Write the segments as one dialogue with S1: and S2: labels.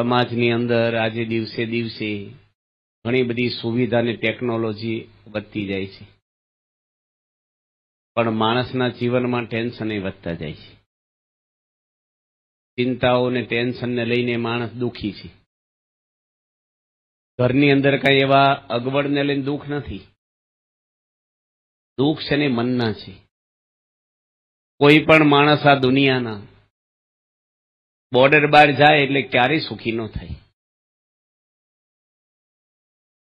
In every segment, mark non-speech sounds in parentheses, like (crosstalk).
S1: સમાજની અંદર આજે દિવસે દિવસે ઘણી બધી સુવિધા અને ટેકનોલોજી વધતી જાય છે પણ માણસના જીવનમાં ટેન્શન એ વધતા જાય છે ચિંતાઓ ને ટેન્શનને
S2: લઈને માણસ દુઃખી છે ઘરની અંદર કઈ એવા અગવડને લઈને દુઃખ નથી દુઃખ છે ને મનના છે કોઈ પણ માણસ આ દુનિયાના બોર્ડર બહાર જાય એટલે ક્યારેય સુખી ન થાય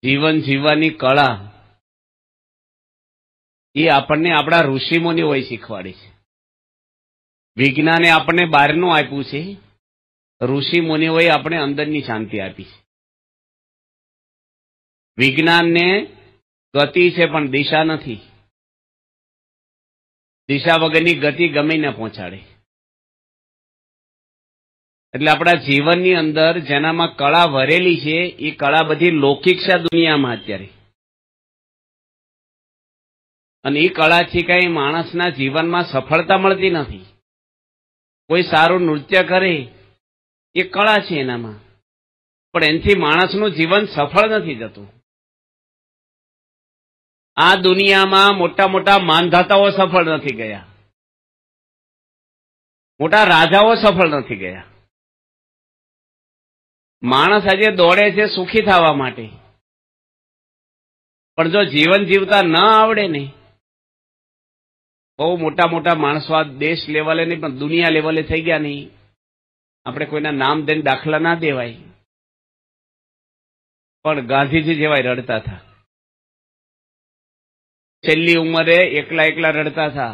S2: જીવન જીવવાની કળા એ આપણને આપણા ઋષિમોની હોય શીખવાડી છે વિજ્ઞાને આપણને બહારનું આપ્યું છે ઋષિ મુનિઓએ આપણે અંદરની શાંતિ આપી છે વિજ્ઞાનને ગતિ છે પણ દિશા નથી દિશા વગરની ગતિ ગમે ને પહોંચાડે એટલે આપણા
S1: જીવનની અંદર જેનામાં કળા વરેલી છે એ કળા બધી લૌકિક છે દુનિયામાં અત્યારે
S2: અને એ કળાથી કઈ માણસના જીવનમાં સફળતા મળતી નથી કોઈ સારું નૃત્ય કરે એ
S1: કળા છે એનામાં પણ એનાથી માણસનું જીવન સફળ નથી જતું
S2: આ દુનિયામાં મોટા મોટા માનધાતાઓ સફળ નથી ગયા મોટા રાજાઓ સફળ નથી ગયા માણસ આજે દોડે છે સુખી થવા માટે પણ જો જીવન જીવતા ન આવડે ને બહુ મોટા
S1: મોટા માણસો આ દેશ લેવલે નહીં પણ દુનિયા લેવલે થઈ ગયા નહીં આપણે કોઈના નામ દઈને
S2: દાખલા ના દેવાય પણ ગાંધીજી જેવાય રડતા હતા છેલ્લી ઉંમરે એકલા એકલા રડતા હતા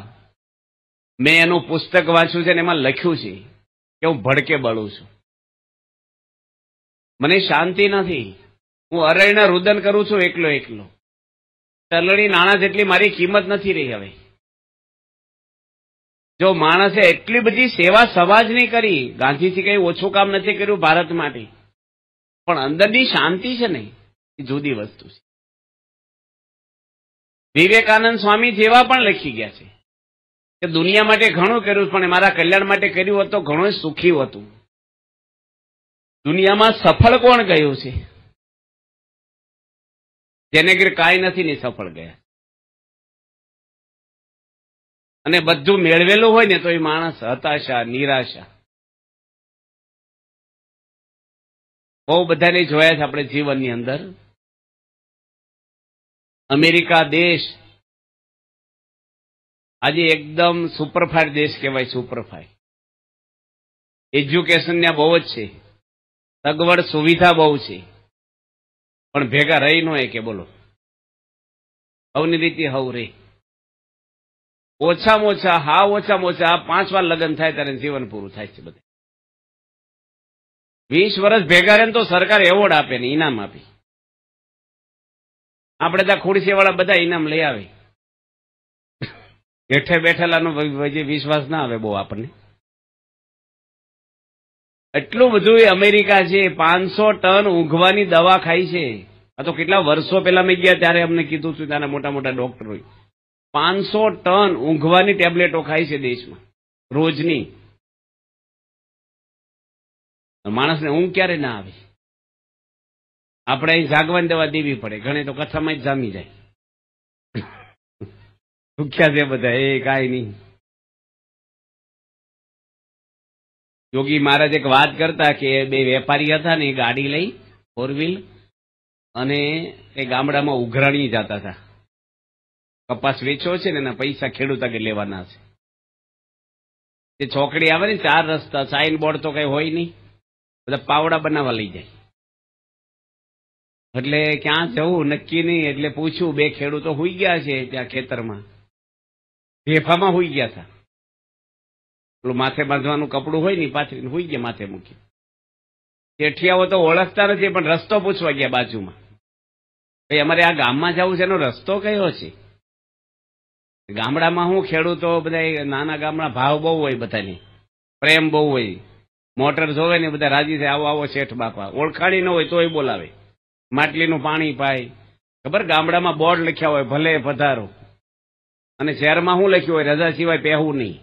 S2: મેં એનું પુસ્તક વાંચ્યું છે ને એમાં લખ્યું છે કે હું ભડકે બળું છું મને શાંતિ નથી હું અરણ્ય રુદન કરું છું એકલો એકલો તલડી નાણાં જેટલી મારી કિંમત નથી રહી હવે
S1: જો માણસે એટલી બધી સેવા સમાજની કરી ગાંધીથી કઈ ઓછું કામ નથી કર્યું
S2: ભારત માટે પણ અંદરની શાંતિ છે ને એ જુદી વસ્તુ છે વિવેકાનંદ સ્વામી જેવા પણ લખી ગયા છે કે દુનિયા માટે ઘણું કર્યું પણ મારા કલ્યાણ માટે કર્યું હતું ઘણું સુખી હતું દુનિયામાં સફળ કોણ ગયું છે જેને ઘેર કાંઈ નથી ને સફળ ગયા અને બધું મેળવેલું હોય ને તો એ માણસ હતાશા નિરાશા બહુ બધાને જોયા છે આપણે જીવનની અંદર અમેરિકા દેશ આજે એકદમ સુપરફાઈ દેશ કહેવાય સુપરફાઈ એજ્યુકેશન ત્યાં બહુ જ છે સગવડ સુવિધા બહુ છે પણ ભેગા રહી નો કે બોલો હવની રીતે હવ રે ઓછામાં ઓછા હા ઓછામાં ઓછા પાંચ વાર લગ્ન થાય ત્યારે જીવન પૂરું થાય છે બધે વીસ વર્ષ ભેગા રહે તો સરકાર એવોર્ડ આપે ને ઇનામ આપે આપણે ત્યાં ખુરશી વાળા બધા ઇનામ લઈ આવે હેઠે બેઠેલાનો વિશ્વાસ ના આવે બહુ આપણને એટલું બધું
S1: અમેરિકા છે પાંચસો ટન ઊંઘવાની દવા ખાય છે આ તો કેટલા વર્ષો પહેલા મેં ગયા
S2: ત્યારે અમને કીધું હતું ત્યાંના મોટા મોટા ડોક્ટરો પાંચસો ટન ઊંઘવાની ટેબ્લેટો ખાય છે દેશમાં રોજની માણસને ઊંઘ ક્યારે ના આવે આપણે અહીં જાગવાની દવા દેવી પડે ઘણે તો કથામાં જ જામી જાય ભૂખ્યા (laughs) છે બધા એ કાંઈ નહીં યોગી મહારાજ એક વાત કરતા કે બે વેપારી હતા ને એ ગાડી લઈ ફોર વ્હીલ અને એ ગામડામાં
S1: ઉઘરાણી જતા હતા કપાસ વેચો છે ને એના પૈસા ખેડૂત આગળ લેવાના છે
S2: જે છોકરી આવે ને ચાર રસ્તા સાઇન બોર્ડ તો કઈ હોય નહીં બધા પાવડા બનાવવા લઈ જાય એટલે ક્યાં જવું નક્કી નહીં
S1: એટલે પૂછ્યું બે ખેડૂતો હોઈ ગયા છે ત્યાં ખેતરમાં ભેફામાં હોઈ ગયા હતા પેલું માથે બાંધવાનું કપડું હોય ને પાછળ હોઈ ગયા માથે મૂકી શેઠિયાઓ તો ઓળખતા નથી પણ રસ્તો પૂછવા ગયા બાજુમાં ભાઈ અમારે આ ગામમાં જવું છે એનો રસ્તો કયો છે ગામડામાં હું ખેડૂતો બધા નાના ગામડા ભાવ બહુ હોય બધાની પ્રેમ બહુ હોય મોટર જોવે ને બધા રાજી થાય આવો આવો શેઠ બાપા ઓળખાણી ન હોય તોય બોલાવે માટલીનું પાણી પાય ખબર ગામડામાં બોર્ડ લખ્યા હોય ભલે પધારો અને શહેરમાં શું લખ્યું હોય રજા સિવાય પહેવું નહીં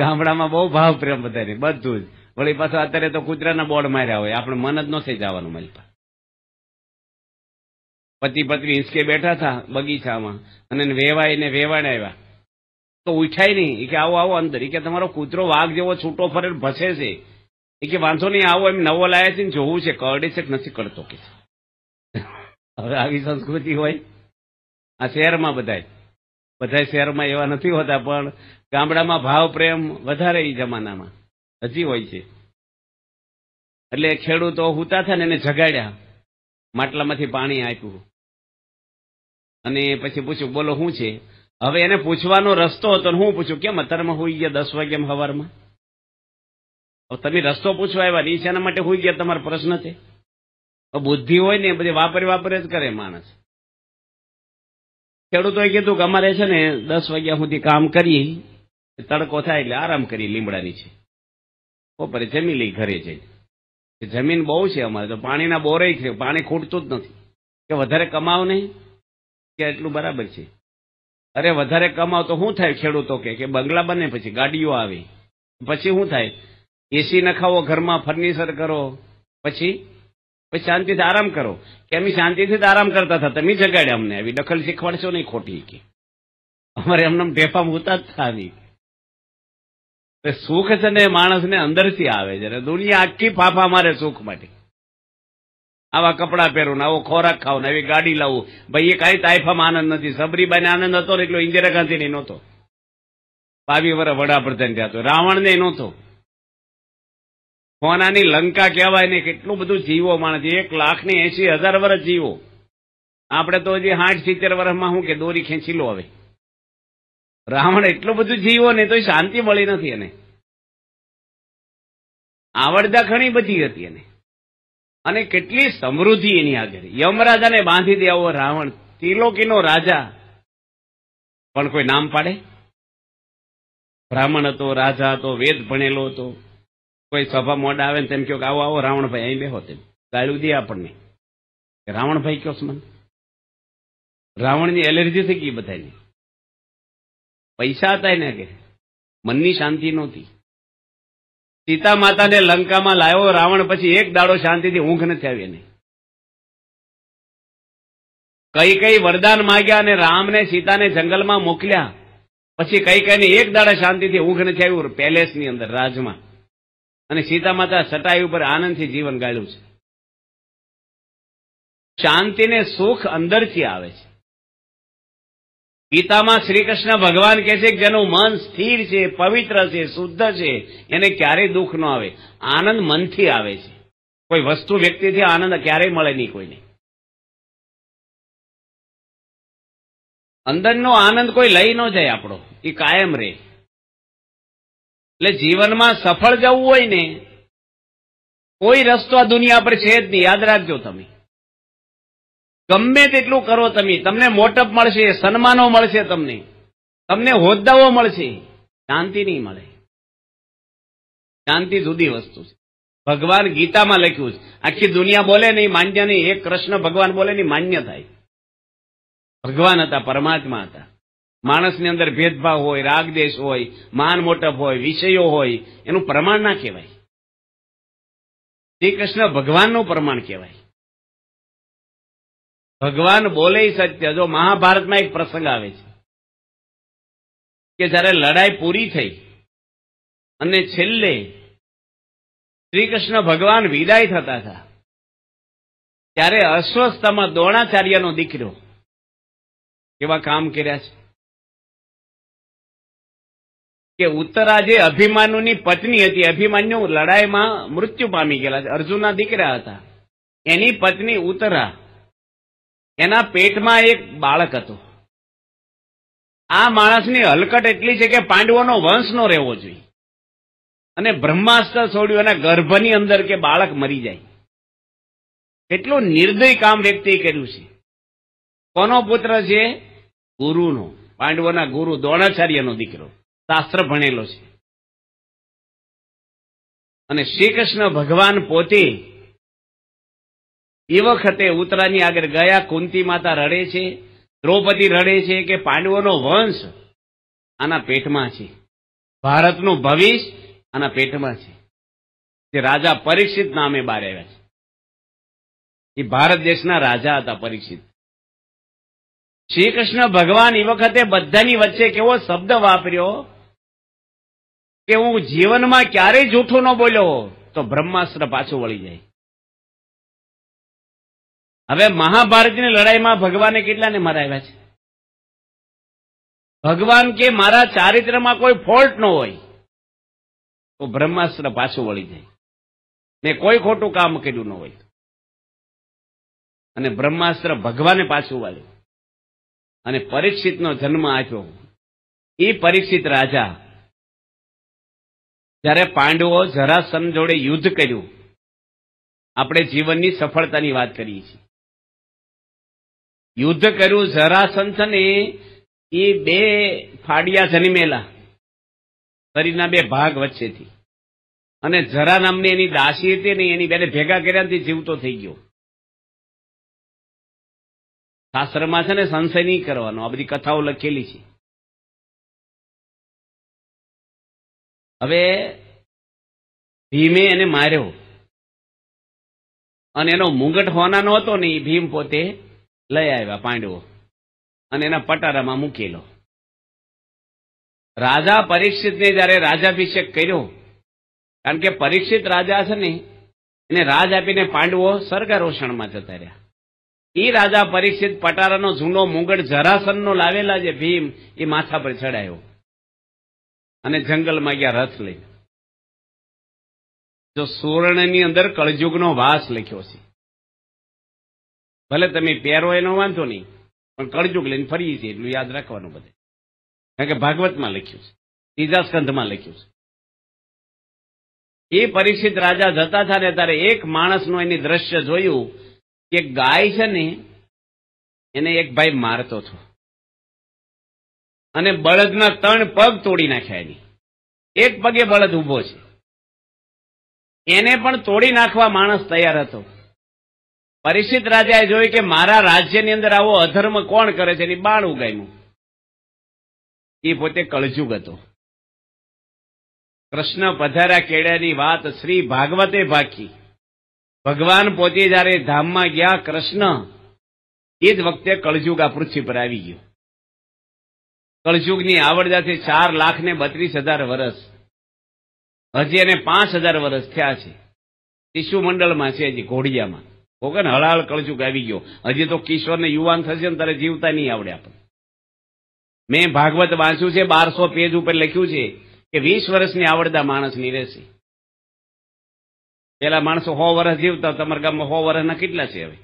S1: ગામડામાં બહુ ભાવ પ્રેમ વધારે બધું જ વળી પાછું અત્યારે તો કૂતરાના બોર્ડ માર્યા હોય આપણે મન જ નથી જવાનું મળતા પતિ પત્ની હિંચકે બેઠા હતા બગીચામાં અને વેવાય ને વેવાણ આવ્યા તો ઉઠાય નહીં કે આવો આવો અંદર એ કે તમારો કૂતરો વાઘ જેવો છૂટો ફરે ભસે છે એ કે વાંધો નહીં આવો એમ નવો લાયા છે ને જોવું છે કરડે છે કે નથી કરતો કે હવે આવી સંસ્કૃતિ હોય આ શહેરમાં બધાય બધા શહેરમાં એવા નથી હોતા પણ ગામડામાં ભાવ પ્રેમ વધારે એ જમાનામાં હજી હોય છે એટલે ખેડૂતો હુતા થાય ને એને જગાડ્યા માટલામાંથી પાણી આપ્યું અને પછી પૂછ્યું બોલો શું છે હવે એને પૂછવાનો રસ્તો હતો હું પૂછ્યું કેમ અત્યારમાં હોઈ ગયા દસ વાગ્યા સવારમાં તમે રસ્તો પૂછવા આવ્યા એ શેના માટે હોઈ ગયા તમારો પ્રશ્ન છે બુદ્ધિ હોય ને એ બધી વાપરે વાપરે જ કરે માણસ ખેડૂતોએ કીધું કે અમારે છે ને દસ વાગ્યા સુધી કામ કરીએ તડકો થાય એટલે આરામ કરી લીમડા નીચે બપોરે જમી લઈ ઘરે જઈ જમીન બહુ છે અમારે તો પાણીના બોરે છે પાણી ખૂટતું જ નથી કે વધારે કમાવ નહીં કે એટલું બરાબર છે અરે વધારે કમાવ તો શું થાય ખેડૂતો કે બંગલા બને પછી ગાડીઓ આવે પછી શું થાય એસી નખાવો ઘરમાં ફર્નિચર કરો પછી પછી શાંતિથી આરામ કરો કે અમે શાંતિથી જ આરામ કરતા હતા તમે જગાડ્યા અમને આવી દખલ શીખવાડશો નહીં ખોટી કે અમારે એમને ઢેફા મૂતા જ થા આવી સુખ છે ને માણસને અંદરથી આવે છે દુનિયા આખી ફાફા મારે સુખ માટે આવા કપડાં પહેરું આવો ખોરાક ખાવું આવી ગાડી લાવું ભાઈ એ કાંઈ તાઇફામાં આનંદ નથી સબરીબાઈને આનંદ હતો ને એટલો ઇન્દિરા ગાંધીને નહોતો ભાવી વર વડાપ્રધાન થયા હતો રાવણને નહોતો કોનાની લંકા કહેવાય ને કેટલું બધું જીવો માણસ એક લાખ ને એસી હજાર વર્ષ
S2: જીવો આપણે તો હજી આઠ સિત્તેર વર્ષમાં હું કે દોરી ખેંચી લો હવે રાવણ એટલો બધું જીવો ને તો શાંતિ મળી નથી એને આવડતા ઘણી બધી હતી એને અને કેટલી સમૃદ્ધિ એની આગળ
S1: યમરાજાને બાંધી દેવો રાવણ તિલોકીનો રાજા પણ કોઈ નામ પાડે બ્રાહ્મણ હતો રાજા હતો વેદ ભણેલો હતો કોઈ સભા મોડા આવે ને તેમ કહો કે આવો આવો રાવણભાઈ અહીં બેહો તેમ ગાળ્યું દે આપણને રાવણભાઈ
S2: કયો મને રાવણની એલર્જી થઈ ગઈ બધાની પૈસા હતા એને કે મનની શાંતિ નહોતી સીતા
S1: માતાને લંકામાં લાવ્યો રાવણ પછી એક દાડો શાંતિથી ઊંઘ નથી આવી એને કઈ કઈ વરદાન માગ્યા અને રામને સીતાને જંગલમાં મોકલ્યા પછી કઈ કઈ એક દાડા શાંતિથી ઊંઘ નથી આવ્યું પેલેસની અંદર રાજમાં અને
S2: સીતા માતા સટાઈ ઉપર આનંદથી જીવન ગાળ્યું છે શાંતિને સુખ અંદરથી આવે છે ગીતામાં શ્રી કૃષ્ણ
S1: ભગવાન કહે છે કે જેનું મન સ્થિર છે પવિત્ર છે શુદ્ધ છે એને ક્યારેય દુઃખ ન આવે
S2: આનંદ મનથી આવે છે કોઈ વસ્તુ વ્યક્તિથી આનંદ ક્યારેય મળે નહીં કોઈને અંદરનો આનંદ કોઈ લઈ ન જાય આપણો એ કાયમ રહે એટલે જીવનમાં સફળ જવું હોય ને કોઈ રસ્તો આ દુનિયા પર છે જ નહીં યાદ રાખજો તમે
S1: ગમે તેટલું કરો તમે તમને મોટપ મળશે સન્માનો મળશે તમને તમને હોદ્દાઓ મળશે શાંતિ નહીં મળે શાંતિ જુદી વસ્તુ છે ભગવાન ગીતામાં લખ્યું છે આખી દુનિયા બોલે નહીં માન્ય નહીં એક કૃષ્ણ ભગવાન બોલે નહીં માન્ય થાય ભગવાન હતા પરમાત્મા હતા માણસની અંદર ભેદભાવ હોય રાગદેશ હોય માન મોટપ હોય વિષયો હોય એનું પ્રમાણ ના કહેવાય
S2: શ્રી કૃષ્ણ ભગવાનનું પ્રમાણ કહેવાય ભગવાન બોલે સત્ય જો મહાભારતમાં એક પ્રસંગ આવે છે કે જ્યારે લડાઈ પૂરી થઈ અને છેલ્લે શ્રી ભગવાન વિદાય થતા હતા ત્યારે અસ્વસ્થમાં દ્રોણાચાર્યનો દીકરો કેવા કામ કર્યા છે કે ઉત્તરા જે અભિમાનુની પત્ની હતી અભિમાન્યુ
S1: લડાઈમાં મૃત્યુ પામી ગયેલા છે અર્જુનના દીકરા હતા એની પત્ની ઉત્તરા એના પેટમાં એક બાળક હતું આ માણસની હલકટ એટલી છે કે પાંડવોનો વંશ નો રહેવો જોઈએ અને બ્રહ્માસ્ત્ર છોડ્યું એના ગર્ભની અંદર કે બાળક મરી જાય કેટલું નિર્દય કામ વ્યક્તિએ
S2: કર્યું છે કોનો પુત્ર છે ગુરુનો પાંડવોના ગુરુ દ્રોણાચાર્યનો દીકરો શાસ્ત્ર ભણેલો છે અને શ્રી કૃષ્ણ ભગવાન પોતે એ વખતે ઉત્તરાની
S1: આગળ ગયા કુંતી માતા રડે છે દ્રૌપદી રડે છે કે પાંડવોનો વંશ આના પેટમાં છે ભારતનું ભવિષ્ય આના પેટમાં છે જે રાજા પરીક્ષિત નામે બહાર આવ્યા છે એ ભારત દેશના રાજા હતા પરીક્ષિત શ્રી કૃષ્ણ ભગવાન એ વખતે બધાની વચ્ચે કેવો
S2: શબ્દ વાપર્યો કે હું જીવનમાં ક્યારેય જૂઠો ન બોલ્યો તો બ્રહ્માસ્ત્ર પાછું વળી જાય હવે મહાભારતની લડાઈમાં ભગવાને કેટલાને મરાવ્યા છે ભગવાન કે મારા ચારિત્રમાં કોઈ ફોલ્ટ ન હોય તો બ્રહ્માસ્ત્ર પાછું વળી જાય ને કોઈ ખોટું કામ કર્યું ન હોય અને બ્રહ્માસ્ત્ર ભગવાને પાછું વાળ્યું અને પરીક્ષિતનો જન્મ આપ્યો એ પરીક્ષિત રાજા જ્યારે પાંડવો જરાસન જોડે યુદ્ધ કર્યું આપણે જીવનની સફળતાની વાત કરીએ છીએ
S1: યુદ્ધ કર્યું જરાસંથને એ બે ફાડિયા જન્મેલા શરીરના બે ભાગ વચ્ચેથી અને જરા નામની એની દાસી હતી ને એની બેને ભેગા કર્યાથી જીવતો થઈ ગયો
S2: શાસ્ત્રમાં છે ને સંશય નહીં કરવાનો આ બધી કથાઓ લખેલી છે હવે ભીમે એને માર્યો અને એનો મુંગટ હોનાનો હતો ને એ ભીમ પોતે
S1: લઈ આવ્યા પાંડવો અને એના પટારામાં મૂકેલો રાજા પરીક્ષિતને જ્યારે રાજાભિષેક કર્યો કારણ કે પરીક્ષિત રાજા છે ને એને રાજ આપીને પાંડવો સ્વર્ગારોષણમાં જતા રહ્યા એ રાજા પરીક્ષિત પટારાનો જૂનો મુગટ જરાસનનો લાવેલા જે ભીમ એ માથા પર ચડાયો
S2: અને જંગલમાં ગયા રથ લઈ જો સુવર્ણની અંદર કળજુગનો વાસ લખ્યો છે ભલે
S1: તમે પહેરો એનો વાંધો નહીં પણ કળજુક લઈને ફરીએ છીએ એટલું યાદ રાખવાનું બધે કારણ કે ભાગવતમાં લખ્યું છે ત્રીજા સ્કંધમાં લખ્યું છે એ પરીક્ષિત રાજા જતા હતા ને ત્યારે એક માણસનું એની દ્રશ્ય જોયું કે ગાય છે ને
S2: એને એક ભાઈ મારતો હતો અને બળદના ત્રણ પગ તોડી નાખ્યા એની એક પગે બળદ ઉભો છે
S1: એને પણ તોડી નાખવા માણસ તૈયાર હતો પરિચિત રાજાએ જોયું કે મારા રાજ્યની અંદર આવો અધર્મ કોણ કરે છે એની બાણ ઉગામ્યું એ પોતે કળજુગ હતો કૃષ્ણ પધારા કેળાની વાત શ્રી ભાગવતે ભાખી ભગવાન પોતે જયારે ધામમાં ગયા કૃષ્ણ એ જ વખતે કળજુગ આ પૃથ્વી પર આવી ગયો કળજુગની આવડતાથી ચાર લાખ ને બત્રીસ હજાર વર્ષ હજી એને પાંચ હજાર વર્ષ થયા છે મંડળમાં છે હજી ઘોડિયામાં કોકન હળાળ કળજુક આવી ગયો હજી તો કિશોરને યુવાન થશે ને તારે જીવતા નહીં આવડે આપણને મેં ભાગવત વાંચ્યું છે બારસો પેજ ઉપર લખ્યું છે કે વીસ વર્ષની આવડતા માણસની રહેશે
S2: પેલા માણસો સો વર્ષ જીવતા તમારા ગામમાં સો વર્ષના કેટલા છે હવે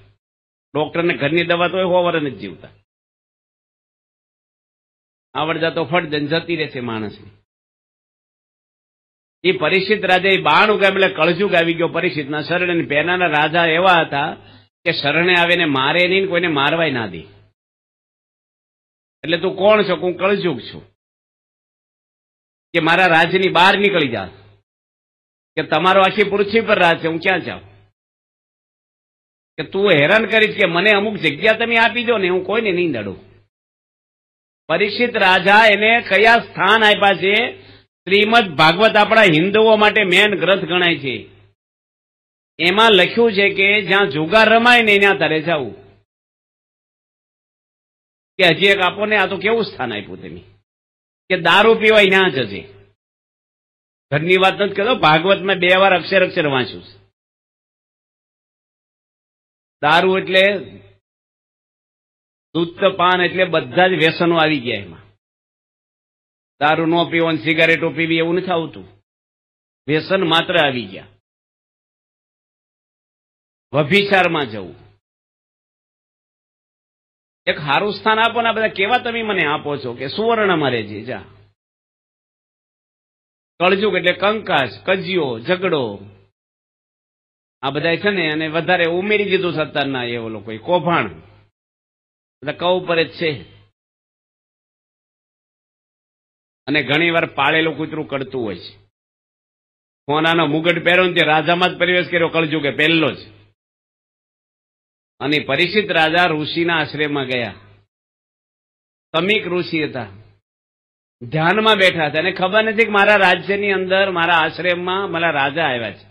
S2: ડોક્ટરને ઘરની દવા તો સો વર્ષ જ જીવતા આવડતા તો ફટ જતી રહેશે માણસની એ પરીક્ષિત રાજા એ બાણ ઉગામ
S1: કળજુગ આવી ગયો પરીક્ષિતના શરણે પહેલાના રાજા એવા હતા કે શરણે આવીને મારે
S2: નહીં કોઈને મારવાય ના દે એટલે તું કોણ છો હું કળજુગ છું કે મારા રાજની બહાર નીકળી જા કે તમારો આખી પૃથ્વી પર રાજ છે હું ક્યાં જાઉં કે તું હેરાન કરીશ કે મને અમુક
S1: જગ્યા તમે આપી દો ને હું કોઈને નહીં દડું પરિષિત રાજા એને કયા સ્થાન આપ્યા છે શ્રીમદ ભાગવત આપણા હિન્દુઓ માટે મેન ગ્રંથ ગણાય છે
S2: એમાં લખ્યું છે કે જ્યાં જુગાર રમાય ને ત્યાં તારે જવું કે હજી એક આપો ને આ તો કેવું સ્થાન આપ્યું તેની કે દારૂ પીવાય ત્યાં જજે ઘરની વાત નથી કહેતો ભાગવતમાં બે વાર અક્ષર અક્ષર વાંચ્યું છે દારૂ એટલે દૂધ પાન એટલે બધા જ વ્યસનો આવી ગયા એમાં દારૂ ન પીવો ને સિગારેટો પીવી એવું નથી આવતું વ્યસન માત્ર આવી ગયા વભિચારમાં જવું એક સારું સ્થાન આપો ને બધા કેવા તમે મને આપો છો કે સુવર્ણ મારે જે જા કળજુક એટલે કંકાશ કજિયો ઝઘડો આ બધા છે ને અને વધારે ઉમેરી દીધું સત્તાના એવો લોકો કૌભાંડ બધા કઉ પર જ છે અને ઘણીવાર પાળેલું કૂતરું કરતું હોય છે સોનાનો મુગટ પહેર્યો ને તે રાજામાં જ પરિવેશ કર્યો કળજુ કે પહેલો જ અને પરિચિત રાજા ઋષિના આશ્રયમાં ગયા સમીક ઋષિ હતા
S1: ધ્યાનમાં બેઠા હતા અને ખબર નથી કે મારા રાજ્યની અંદર મારા આશ્રયમાં મારા રાજા આવ્યા છે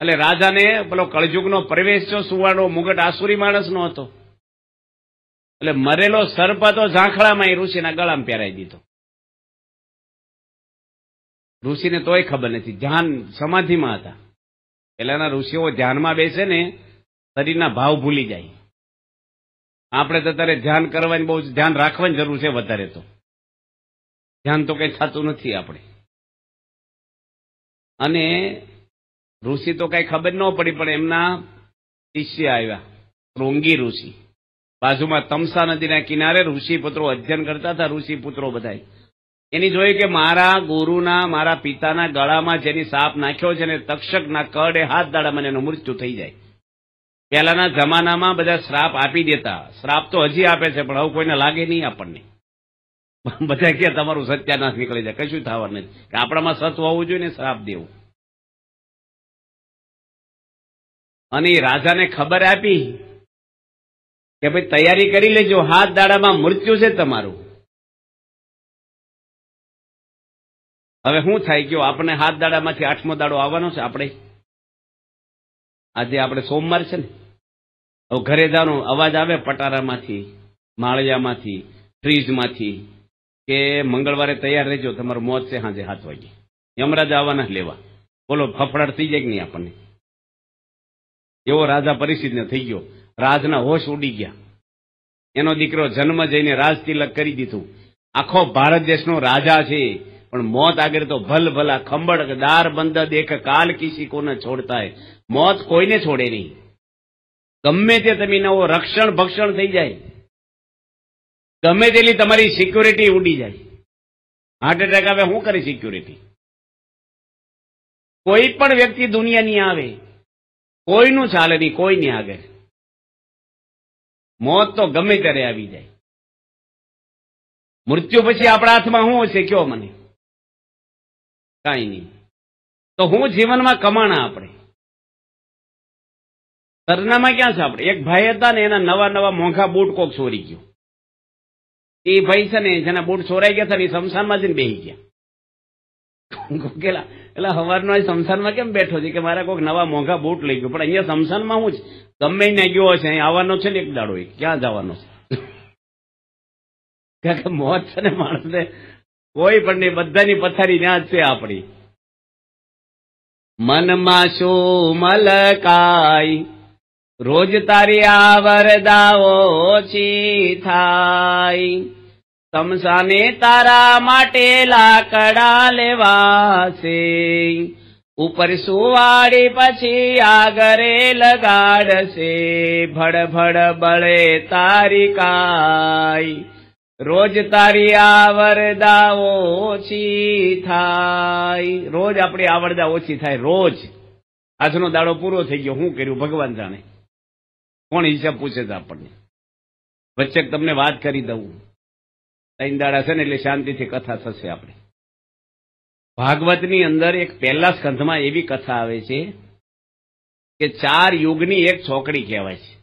S1: એટલે રાજાને પેલો કળજુગનો પ્રવેશ થયો સુવાળો મુગટ આસુરી માણસનો
S2: હતો એટલે મરેલો સર્પ હતો ઝાંખળામાં એ ઋષિના ગળામાં પહેરાઈ દીધો ઋષિને તોય ખબર નથી ધ્યાન
S1: સમાધિમાં હતા પહેલાના ઋષિઓ ધ્યાનમાં બેસે ને શરીરના ભાવ ભૂલી જાય
S2: આપણે તો અત્યારે ધ્યાન કરવાની બહુ ધ્યાન રાખવાની જરૂર છે વધારે તો ધ્યાન તો કઈ થતું નથી આપણે અને ઋષિ તો કઈ ખબર ન પડી પણ એમના શિષ્ય આવ્યા રોંગી
S1: ઋષિ બાજુમાં તમસા નદીના કિનારે ઋષિ પુત્રો અધ્યયન કરતા હતા ઋષિ પુત્રો બધાય એની જોઈ કે મારા ગુરુના મારા પિતાના ગળામાં જેની સાપ નાખ્યો છે ને તક્ષકના કડે હાથ દાડામાં એનું મૃત્યુ થઈ જાય પહેલાના જમાનામાં બધા શ્રાપ આપી દેતા શ્રાપ તો હજી આપે છે પણ હવે કોઈને લાગે નહીં આપણને બધા કે તમારું સત્યાનાશ નીકળી જાય કશું થવા નથી આપણામાં સત હોવું જોઈએ ને શ્રાપ દેવું
S2: અને રાજાને ખબર આપી કે ભાઈ તૈયારી કરી લેજો હાથ દાડામાં મૃત્યુ છે તમારું હવે શું થાય ગયો આપણે હાથ દાડામાંથી આઠમો દાડો આવવાનો છે આપણે આજે આપણે સોમવાર છે ને હવે ઘરે જાણો
S1: અવાજ આવે પટારામાંથી માળિયામાંથી ફ્રીજમાંથી કે મંગળવારે તૈયાર રહેજો તમારું મોત છે સાંજે હાથ વાગે યમરાજા આવવાના લેવા બોલો ફફડાટ થઈ જાય કે નહીં આપણને એવો રાજા પરિસ્થિતિને થઈ ગયો રાજના હોશ ઉડી ગયા એનો દીકરો જન્મ જઈને રાજ તિલક કરી દીધું આખો ભારત દેશનો રાજા છે પણ મોત આગળ તો ભલ ભલા ખંભડ દાર બંધ દેખ કાલ કિસી કોને છોડતા હે મોત કોઈને છોડે નહીં ગમે તે તમે નવો
S2: રક્ષણ ભક્ષણ થઈ જાય ગમે તેલી તમારી સિક્યુરિટી ઉડી જાય હાર્ટ એટેક આવે શું કરી સિક્યુરિટી કોઈ પણ વ્યક્તિ દુનિયાની આવે કોઈનું ચાલે નહીં કોઈની આગળ મોત તો ગમે ત્યારે આવી જાય મૃત્યુ પછી આપણા હાથમાં શું હશે કયો મને કાંઈ નહીં તો હું જીવનમાં કમાણા આપણે સરનામા ક્યાં છે આપણે એક ભાઈ હતા ને
S1: એના નવા નવા મોંઘા બૂટ કોક ચોરી ગયો એ ભાઈ છે ને જેના બૂટ ચોરાઈ ગયા હતા એ શમશાનમાં જઈને બેસી ગયા એટલે હવારનો શમશાનમાં કેમ બેઠો છે કે મારા કોઈક નવા મોંઘા બૂટ લઈ ગયો પણ અહીંયા શમશાનમાં હું જ ગમે ને ગયો હશે અહીં આવવાનો છે
S2: ને એક દાડો ક્યાં જવાનો છે (laughs) મોત છે ને માણસને કોઈ પણ નહીં બધાની પથારી ત્યાં જ છે આપણી
S1: મનમાં શું મલકાય રોજ તારી આવરદાઓ ઓછી થાય તમસાને તારા માટે લાકડા લેવાશે ઉપર સુવાડી પછી આગરે લગાડશે ભડ ભડ બળે તારી કાય રોજ તારી આવરદા ઓછી થાય રોજ આપણી આવડદા ઓછી થાય રોજ આજનો દાડો પૂરો થઈ ગયો શું કર્યું ભગવાન જાણે કોણ હિસાબ પૂછે છે આપણને વચ્ચે તમને વાત કરી દઉં ત્રણ દાડા છે ને એટલે શાંતિથી કથા થશે આપણે ભાગવતની અંદર એક પહેલા સ્કંધમાં એવી કથા
S2: આવે છે કે ચાર યુગની એક છોકરી કહેવાય છે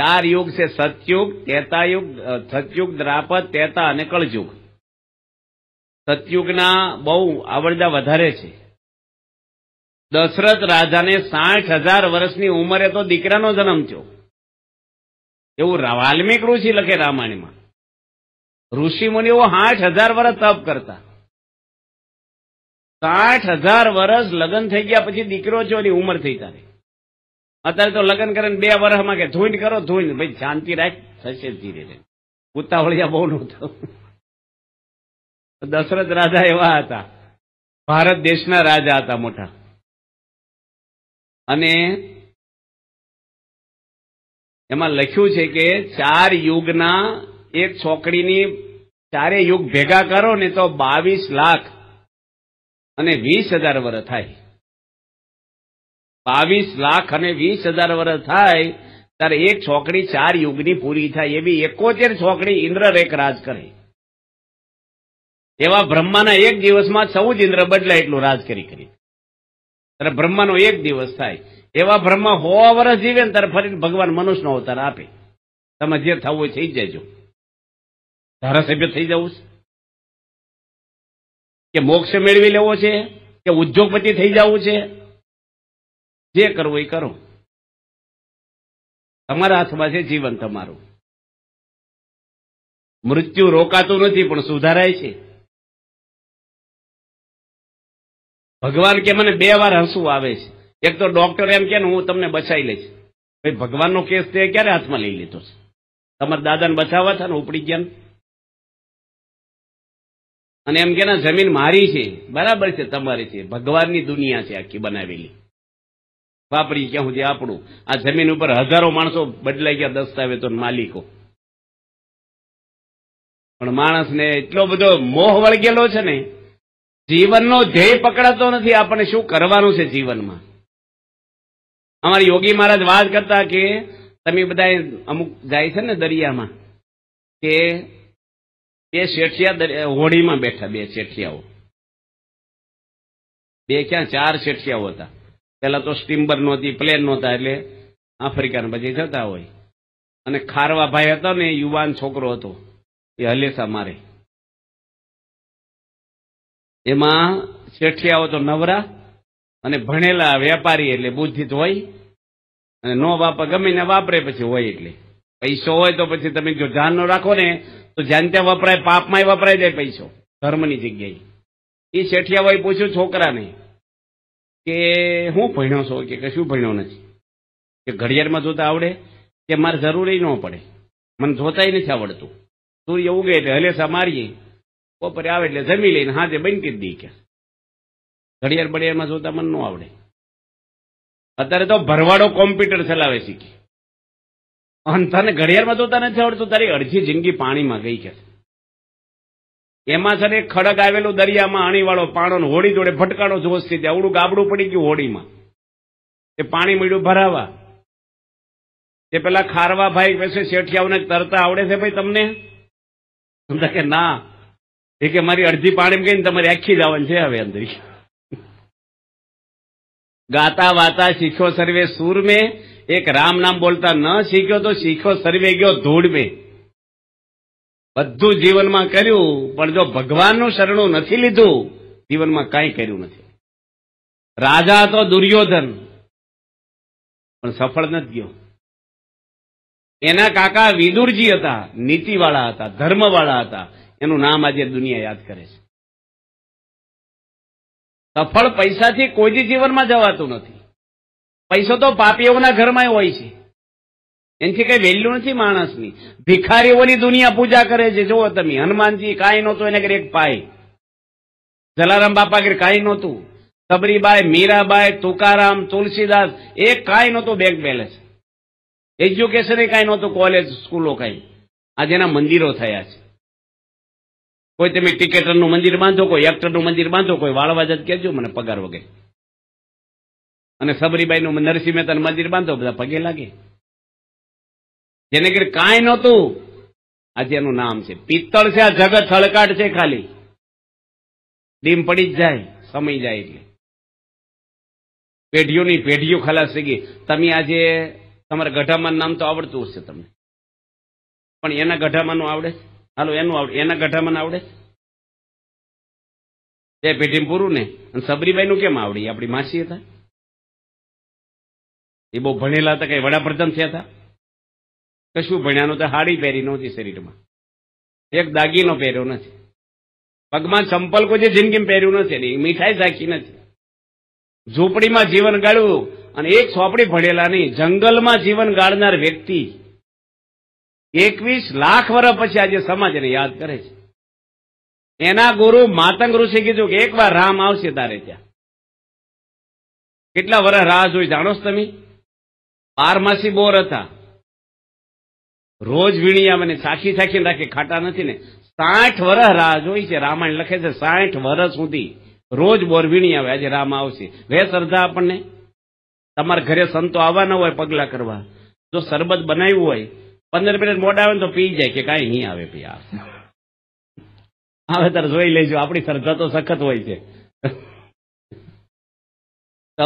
S2: ચાર યુગ છે સતયુગ તેતાયુગ સતયુગ
S1: દ્રાપદ તેતા અને કળયુગ સતયુગના બહુ આવડદા વધારે છે દશરથ રાજાને સાઠ હજાર વર્ષની ઉંમરે તો
S2: દીકરાનો જન્મ થયો એવું વાલ્મીક ઋષિ લખે રામાયણમાં ઋષિ મુનિઓ સાઠ હજાર વર્ષ તપ કરતા
S1: સાઠ હજાર વર્ષ લગ્ન થઈ ગયા પછી દીકરો છો એની ઉંમર થઈ તારી અત્યારે તો લગ્ન કરે બે વર્ષમાં કે ધૂન કરો ધૂન ભાઈ શાંતિ રાખ થશે ધીરે ધીરે ઉતાવળિયા બહુ
S2: નહોતો દશરથ રાજા એવા હતા ભારત દેશના રાજા હતા મોટા અને એમાં લખ્યું છે કે ચાર યુગના એક છોકરીની
S1: ચારે યુગ ભેગા કરો ને તો બાવીસ લાખ અને વીસ હજાર વર્ષ થાય બાવીસ લાખ અને વીસ હજાર વર્ષ થાય ત્યારે એક છોકરી ચાર યુગની પૂરી થાય એવી એકોતેર છોકરી ઇન્દ્રરેખ રાજ કરે એવા બ્રહ્માના એક દિવસમાં ચૌદ ઇન્દ્ર બદલાય એટલું રાજ કરી ત્યારે બ્રહ્માનો એક દિવસ થાય એવા બ્રહ્મા હો વર્ષ જીવે
S2: ને ત્યારે ફરીને ભગવાન મનુષ્યનો અવતાર આપે તમે જે થવું હોય થઈ જજો ધારાસભ્ય થઈ જવું છે કે મોક્ષ મેળવી લેવો છે કે ઉદ્યોગપતિ થઈ જવું છે જે કરવું એ કરો તમારા હાથમાં છે જીવન તમારું મૃત્યુ રોકાતું નથી પણ સુધારાય છે
S1: ભગવાન કે મને બે વાર હસવું આવે છે એક તો ડોક્ટર એમ કે હું તમને બચાવી લઈશ ભાઈ ભગવાનનો કેસ તે ક્યારે હાથમાં લઈ લીધો છે તમારા દાદાને બચાવવા છે ને ઉપડી ગયા અને એમ કે જમીન મારી છે બરાબર છે તમારી છે ભગવાનની દુનિયા છે આખી બનાવેલી વાપરી ક્યાં સુધી આપણું આ જમીન ઉપર હજારો માણસો બદલાઈ ગયા દસ્તાવેજો માલિકો પણ માણસને એટલો બધો મોહ વળગેલો છે ને જીવનનો ધ્યેય પકડાતો નથી આપણને શું કરવાનું છે જીવનમાં અમારા યોગી મહારાજ વાત કરતા કે તમે બધા અમુક જાય છે ને દરિયામાં કે બે શેઠિયા હોડીમાં બેઠા બે શેઠિયાઓ બે ક્યાં ચાર શેઠિયાઓ હતા પહેલાં તો સ્ટીમ્બર નહોતી પ્લેન નહોતા એટલે આફ્રિકાને પછી જતા હોય અને ખારવા ભાઈ હતો ને યુવાન છોકરો હતો
S2: એ હલેસા મારે એમાં શેઠિયાઓ તો નવરા અને ભણેલા વેપારી એટલે બુદ્ધિત હોય અને નો
S1: વાપર ગમે ને વાપરે પછી હોય એટલે પૈસો હોય તો પછી તમે જો ધ્યાન રાખો ને તો જાન ત્યાં વપરાય પાપમાંય વપરાય જાય પૈસો ધર્મની જગ્યાએ એ શેઠિયા હોય પૂછ્યું છોકરાને કે હું ભણ્યો છું કે કશું ભણ્યો નથી કે ઘડિયાળમાં જોતા આવડે કે મારે જરૂરી ન પડે મને જોતાય નથી આવડતું સૂર્ય ઉગે એટલે હલેસા મારીએ બપોરે આવે એટલે જમી લઈને હાજે બનતી જ દઈ કે ઘડિયાળ બડિયાળમાં જોતા મને ન આવડે અત્યારે તો ભરવાડો કોમ્પ્યુટર ચલાવે શીખી અને તને ઘડિયાળમાં જોતા નથી આવડતું તારી અડધી જિંદગી પાણીમાં ગઈ કે એમાં છે ને ખડક આવેલું દરિયામાં અણીવાળો પાણો હોડી જોડે ભટકાણો જોશ છે અવડું ગાબડું પડી ગયું હોળીમાં એ પાણી મળ્યું ભરાવા તે પેલા ખારવા ભાઈ પાસે શેઠિયાઓને તરતા આવડે છે ભાઈ તમને સમજા કે ના એ કે મારી અડધી પાણી કહીને ને તમારી આખી જ આવવાની છે હવે અંદર ગાતા વાતા શીખ્યો સર્વે સૂર મેં એક રામ નામ બોલતા ન શીખ્યો તો શીખ્યો સર્વે ગયો ધૂળ મેં બધું જીવનમાં કર્યું પણ જો ભગવાનનું શરણું નથી લીધું જીવનમાં કાંઈ કર્યું નથી
S2: રાજા તો દુર્યોધન પણ સફળ નથી ગયો એના કાકા વિદુરજી હતા નીતિવાળા હતા ધર્મવાળા હતા એનું નામ આજે દુનિયા યાદ કરે છે સફળ પૈસાથી કોઈ જીવનમાં જવાતું નથી પૈસો તો પાપીઓના ઘરમાં હોય
S1: છે એનથી કઈ વેલ્યુ નથી માણસની ભિખારીઓની દુનિયા પૂજા કરે છે જુઓ તમે હનુમાનજી કાંઈ નહોતું એને ઘરે એક પાય જલારામ બાપા ઘરે કાંઈ નહોતું સબરીબાઈ મીરાબાઈ તુકારામ તુલસીદાસ એ કાંઈ નહોતું બેંક બેલેન્સ એજ્યુકેશન એ કાંઈ નહોતું કોલેજ સ્કૂલો કાંઈ આ જેના મંદિરો થયા છે કોઈ તમે ટિકેટરનું મંદિર બાંધો કોઈ એક્ટરનું મંદિર બાંધો કોઈ વાળવા જ કહેજો મને પગાર વગેરે અને સબરીબાઈનું નરસિંહ મહેતાનું મંદિર બાંધો બધા પગે લાગે જેને કે કાંઈ નહોતું આજે એનું નામ છે પિત્તળ છે આ જગત થળકાટ છે ખાલી ડીમ પડી જ જાય સમય જાય એટલે પેઢીઓની પેઢીઓ ખલાસ થઈ ગઈ તમે આજે તમારા ગઢામાં નામ તો આવડતું હશે તમને પણ એના ગઢામાંનું આવડે છે હાલો
S2: એનું આવડે એના ગઢામાં આવડે છે બે પેઢી પૂરું ને અને સબરીબાઈનું કેમ આવડી આપણી માસી હતા એ બહુ ભણેલા હતા કઈ વડાપ્રધાન થયા હતા કશું ભણ્યાનું તો હાડી પહેરી નહોતી શરીરમાં
S1: એક દાગીનો પહેર્યો નથી પગમાં ચંપલ કોઈ જિંદગીમાં પહેર્યું નથી મીઠાઈ રાખી નથી ઝૂંપડીમાં જીવન ગાળ્યું અને એક સોપડી ભણેલા નહીં જંગલમાં જીવન ગાળનાર વ્યક્તિ એકવીસ લાખ વર્ષ પછી આજે સમાજ એને
S2: યાદ કરે છે એના ગુરુ માતંગ ઋષિ કીધું કે એક વાર રામ આવશે તારે ત્યાં કેટલા વર્ષ રાહ જોઈ જાણો છો તમે બારમાસી બોર હતા રોજ વીણિયા મને સાખી સાખી રાખે ખાટા નથી ને
S1: સાઠ વર્ષ રાહ જોઈ છે રામાયણ લખે છે સાઠ વર્ષ સુધી રોજ બોર વીણી આવે આજે રામ આવશે વે શ્રદ્ધા આપણને તમારા ઘરે સંતો આવવાના હોય પગલા કરવા જો શરબત બનાવ્યું હોય પંદર મિનિટ મોડા આવે તો પી જાય કે કાંઈ નહીં આવે પી આવે તારે જોઈ લેજો આપણી શ્રદ્ધા તો સખત હોય છે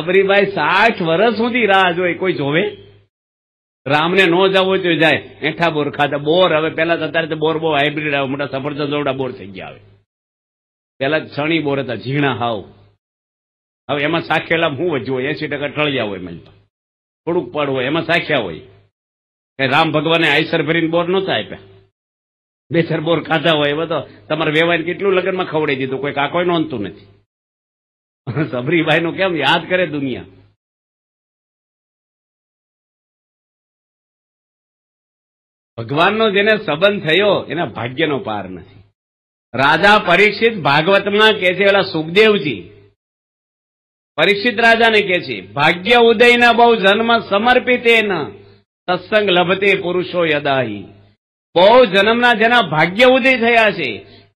S1: તબરીભાઈ (laughs) સાઠ વર્ષ સુધી રાહ જોઈ કોઈ જોવે રામને ન જવું હોય તો જાય એઠા બોર ખાતા બોર હવે પેલા અત્યારે તો બોર બહુ હાઇબ્રિડ આવે મોટા સફરજન જોડા બોર થઈ ગયા આવે પેલા ચણી બોર હતા ઝીણા હાવ હવે એમાં સાખેલા હું વચ્ચે હોય એસી ટકા ટળિયા હોય મને થોડુંક પડ હોય એમાં સાખ્યા હોય કે રામ ભગવાને આઈસર ભરીને બોર નહોતા આપ્યા બે ચાર બોર
S2: ખાધા હોય એવા તો તમારે વેવાઈને કેટલું લગ્નમાં ખવડાવી દીધું કોઈ કાકોય નોંધતું નથી (laughs) સબરીબાઈ નું કેમ યાદ કરે દુનિયા ભગવાનનો જેને સંબંધ થયો એના ભાગ્યનો પાર નથી રાજા પરીક્ષિત ભાગવતમાં કે છે પેલા સુખદેવજી
S1: પરીક્ષિત રાજાને કે છે ભાગ્ય ઉદયના બહુ જન્મ સમર્પિત એના સત્સંગ લભતે પુરુષો યદાહી બહુ જન્મના જેના ભાગ્ય ઉદય થયા છે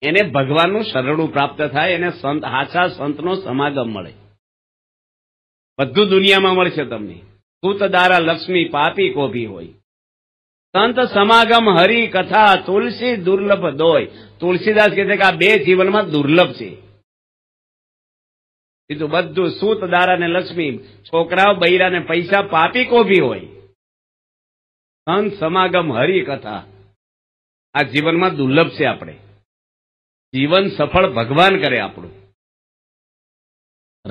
S1: એને ભગવાનનું શરણું પ્રાપ્ત થાય એને સંત હાચા સંતનો સમાગમ મળે બધું દુનિયામાં મળશે તમને સુત દારા લક્ષ્મી પાપી કોભી હોય સંત સમાગમ હરી કથા તુલસી દુર્લભ દોય તુલસીદાસ કહે છે કે આ બે જીવનમાં દુર્લભ છે બીજું બધું સૂત દારા ને લક્ષ્મી છોકરાઓ બૈરા ને પૈસા પાપી કોભી હોય
S2: સંત સમાગમ હરી કથા આ જીવનમાં દુર્લભ છે આપણે જીવન સફળ ભગવાન કરે આપણું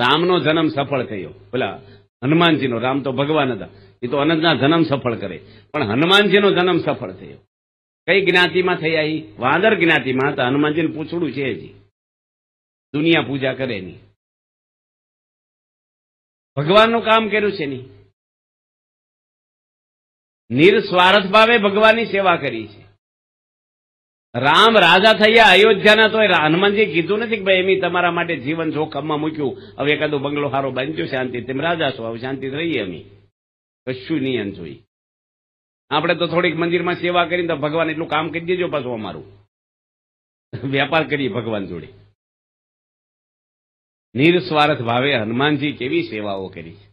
S1: રામનો જન્મ સફળ થયો પેલા હનુમાનજીનો રામ તો ભગવાન હતા એ તો અનંતના જન્મ સફળ કરે પણ હનુમાનજીનો જન્મ સફળ થયો કઈ જ્ઞાતિમાં થયા એ વાંદર
S2: જ્ઞાતિમાં હતા હનુમાનજીને પૂછડું છે હજી દુનિયા પૂજા કરે નહીં ભગવાનનું કામ કર્યું છે નહીં નિરસ્વાર્થ ભાવે ભગવાનની સેવા કરી છે રામ રાજા થયા અયોધ્યાના
S1: તો હનુમાનજી કીધું નથી કે ભાઈ એમી તમારા માટે જીવન જોખમમાં મૂક્યું હવે એકાદો બંગલો હારો બાંધ્યું શાંતિ તેમ રાજા છો હવે શાંતિ રહીએ એમી કશું નહીં અંજોઈ
S2: આપણે તો થોડીક મંદિરમાં સેવા કરીને તો ભગવાન એટલું કામ કરી દેજો પાછું અમારું વેપાર કરીએ ભગવાન જોડે નિરસ્વાર્થ ભાવે હનુમાનજી કેવી સેવાઓ કરી છે